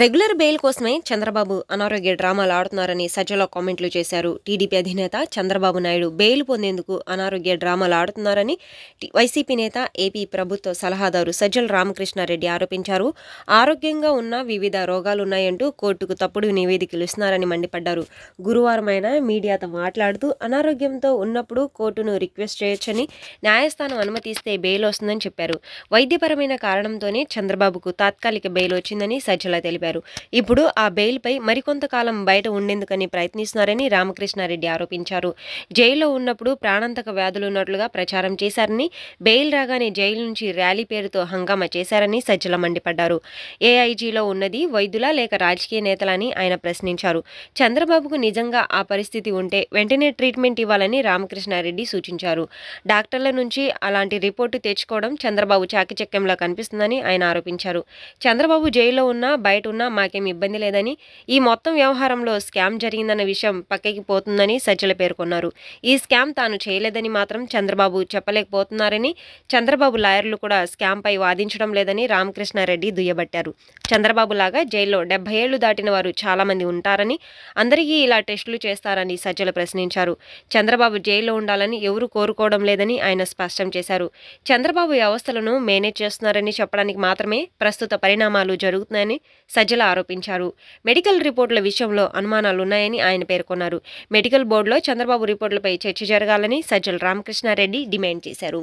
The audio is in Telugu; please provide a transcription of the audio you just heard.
రెగ్యులర్ బెయిల్ కోసమే చంద్రబాబు అనారోగ్య డ్రామాలు ఆడుతున్నారని సజ్జలో కామెంట్లు చేశారు టీడీపీ అధినేత చంద్రబాబు నాయుడు బెయిల్ పొందేందుకు అనారోగ్య డ్రామాలు ఆడుతున్నారని వైసీపీ నేత ఏపీ ప్రభుత్వ సలహాదారు సజ్జల రామకృష్ణారెడ్డి ఆరోపించారు ఆరోగ్యంగా ఉన్న వివిధ రోగాలున్నాయంటూ కోర్టుకు తప్పుడు నివేదికలు ఇస్తున్నారని మండిపడ్డారు గురువారం ఆయన మీడియాతో మాట్లాడుతూ అనారోగ్యంతో ఉన్నప్పుడు కోర్టును రిక్వెస్ట్ చేయొచ్చని న్యాయస్థానం అనుమతిస్తే బెయిల్ వస్తుందని చెప్పారు వైద్యపరమైన కారణంతోనే చంద్రబాబుకు తాత్కాలిక బెయిల్ వచ్చిందని సజ్జల తెలిపారు తెలిపారు ఇప్పుడు ఆ బెయిల్పై మరికొంతకాలం బయట ఉండేందుకని ప్రయత్నిస్తున్నారని రామకృష్ణారెడ్డి ఆరోపించారు జైల్లో ఉన్నప్పుడు ప్రాణాంతక వ్యాధులున్నట్లుగా ప్రచారం చేశారని బెయిల్ రాగానే జైలు నుంచి ర్యాలీ పేరుతో హంగామా చేశారని సజ్జల మండిపడ్డారు ఏఐజీలో ఉన్నది వైద్యులా లేక రాజకీయ నేతలని ఆయన ప్రశ్నించారు చంద్రబాబుకు నిజంగా ఆ పరిస్థితి ఉంటే వెంటనే ట్రీట్మెంట్ ఇవ్వాలని రామకృష్ణారెడ్డి సూచించారు డాక్టర్ల నుంచి అలాంటి రిపోర్టు తెచ్చుకోవడం చంద్రబాబు చాకచక్యంలా కనిపిస్తుందని ఆయన ఆరోపించారు చంద్రబాబు జైల్లో ఉన్న బయట తీసుకున్నా మాకేం ఇబ్బంది లేదని ఈ మొత్తం వ్యవహారంలో స్కామ్ జరిగిందన్న విషయం పక్కకి పోతుందని సజ్జల పేర్కొన్నారు ఈ స్కామ్ తాను చేయలేదని మాత్రం చంద్రబాబు చెప్పలేకపోతున్నారని చంద్రబాబు లాయర్లు కూడా స్కామ్పై వాదించడం లేదని రామకృష్ణారెడ్డి దుయ్యబట్టారు చంద్రబాబు లాగా జైల్లో డెబ్బై ఏళ్లు దాటిన వారు చాలామంది ఉంటారని అందరికీ ఇలా టెస్టులు చేస్తారని సజ్జల ప్రశ్నించారు చంద్రబాబు జైల్లో ఉండాలని ఎవరు కోరుకోవడం లేదని ఆయన స్పష్టం చేశారు చంద్రబాబు వ్యవస్థలను మేనేజ్ చేస్తున్నారని చెప్పడానికి మాత్రమే ప్రస్తుత పరిణామాలు జరుగుతున్నాయని సజ్జల ఆరోపించారు మెడికల్ రిపోర్టుల విషయంలో అనుమానాలున్నాయని ఆయన పేర్కొన్నారు మెడికల్ బోర్డులో చంద్రబాబు రిపోర్టులపై చర్చ జరగాలని సజ్జల రామకృష్ణారెడ్డి డిమాండ్ చేశారు